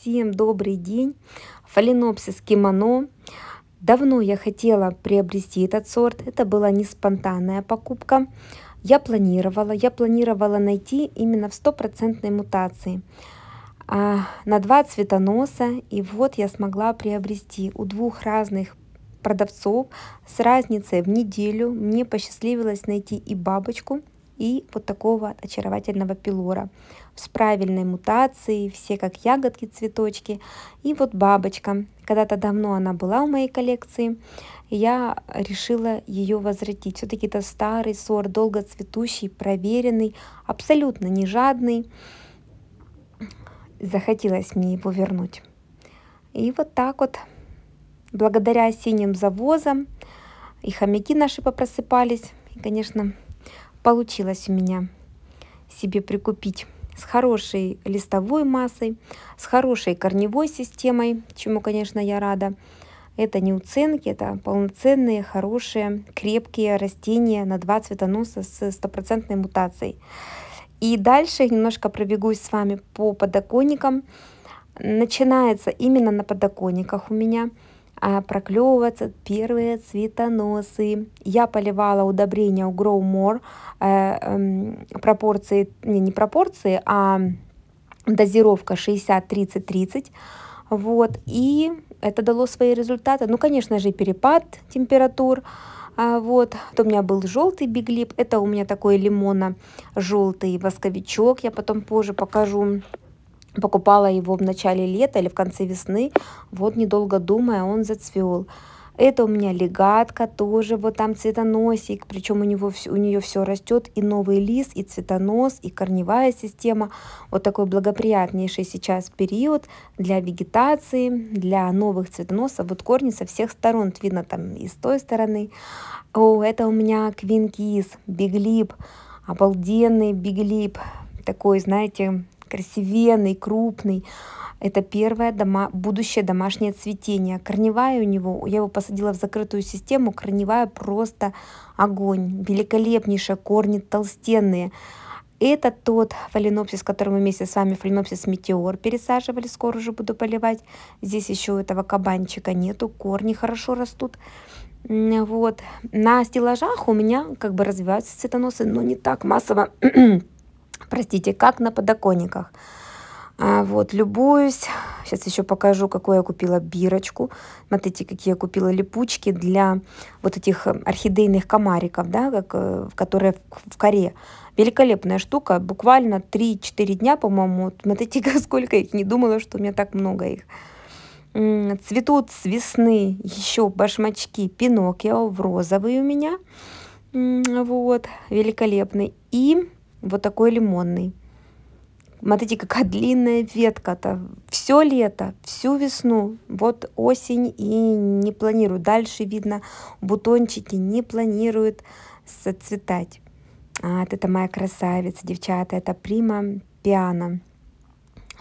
Всем добрый день! Фаленопсис кимоно. Давно я хотела приобрести этот сорт. Это была не спонтанная покупка. Я планировала. Я планировала найти именно в стопроцентной мутации. А, на два цветоноса. И вот я смогла приобрести у двух разных продавцов с разницей в неделю. Мне посчастливилось найти и бабочку, и вот такого очаровательного пилора с правильной мутацией, все как ягодки, цветочки. И вот бабочка. Когда-то давно она была у моей коллекции, я решила ее возвратить. Все-таки это старый сорт, долго цветущий, проверенный, абсолютно не жадный. Захотелось мне его вернуть. И вот так вот, благодаря синим завозам, и хомяки наши попросыпались, и, конечно, получилось у меня себе прикупить с хорошей листовой массой, с хорошей корневой системой, чему, конечно, я рада. Это не уценки, это полноценные, хорошие, крепкие растения на два цветоноса с стопроцентной мутацией. И дальше немножко пробегусь с вами по подоконникам. Начинается именно на подоконниках у меня – а, проклевываться первые цветоносы. Я поливала удобрения у Grow More э, эм, пропорции, не, не пропорции, а дозировка 60-30-30. Вот, и это дало свои результаты. Ну, конечно же, перепад температур. А, вот, а то у меня был желтый биглип, это у меня такой лимона-желтый восковичок, я потом позже покажу. Покупала его в начале лета или в конце весны. Вот, недолго думая, он зацвел. Это у меня легатка тоже, вот там цветоносик, причем у, него, у нее все растет, и новый лист, и цветонос, и корневая система. Вот такой благоприятнейший сейчас период для вегетации, для новых цветоносов. Вот корни со всех сторон, видно там и с той стороны. О, это у меня квинкиз биглип, обалденный биглип, такой, знаете, красивенный, крупный. Это первое дома, будущее домашнее цветение. Корневая у него, я его посадила в закрытую систему, корневая просто огонь. Великолепнейшие корни толстенные. Это тот фаленопсис, который мы вместе с вами, фаленопсис метеор, пересаживали. Скоро уже буду поливать. Здесь еще этого кабанчика нету. Корни хорошо растут. Вот. На стеллажах у меня как бы развиваются цветоносы, но не так массово, простите, как на подоконниках. А, вот, любуюсь. Сейчас еще покажу, какую я купила бирочку. Смотрите, какие я купила липучки для вот этих э, орхидейных комариков, да, как, э, которые в коре. Великолепная штука. Буквально 3-4 дня, по-моему. Смотрите, сколько их. Не думала, что у меня так много их. Цветут с весны еще башмачки Пиноккио в розовый у меня. Вот, великолепный. И вот такой лимонный. Смотрите, какая длинная ветка-то. Все лето, всю весну. Вот осень и не планирует. Дальше видно, бутончики не планируют соцветать. А, вот это моя красавица, девчата. Это прима пиано.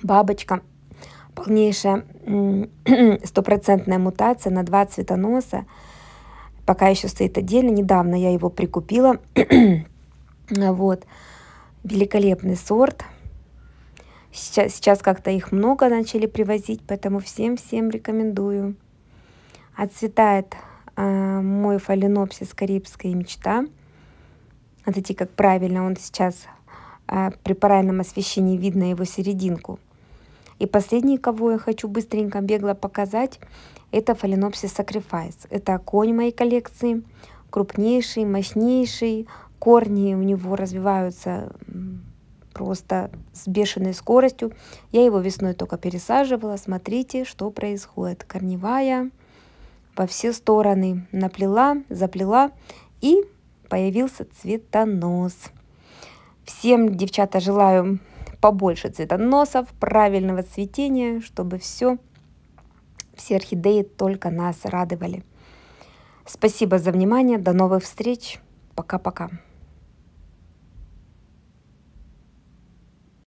Бабочка. Полнейшая стопроцентная мутация на два цветоноса. Пока еще стоит отдельно. Недавно я его прикупила. вот. Вот великолепный сорт. Сейчас, сейчас как-то их много начали привозить, поэтому всем-всем рекомендую. Отцветает э, мой фаленопсис карибская мечта. Смотрите, как правильно он сейчас э, при правильном освещении видно его серединку. И последний, кого я хочу быстренько бегло показать, это фаленопсис сакрифайс. Это конь моей коллекции, крупнейший, мощнейший, корни у него развиваются просто с бешеной скоростью. Я его весной только пересаживала. Смотрите, что происходит. Корневая во все стороны наплела, заплела и появился цветонос. Всем, девчата, желаю побольше цветоносов, правильного цветения, чтобы все, все орхидеи только нас радовали. Спасибо за внимание, до новых встреч, пока-пока.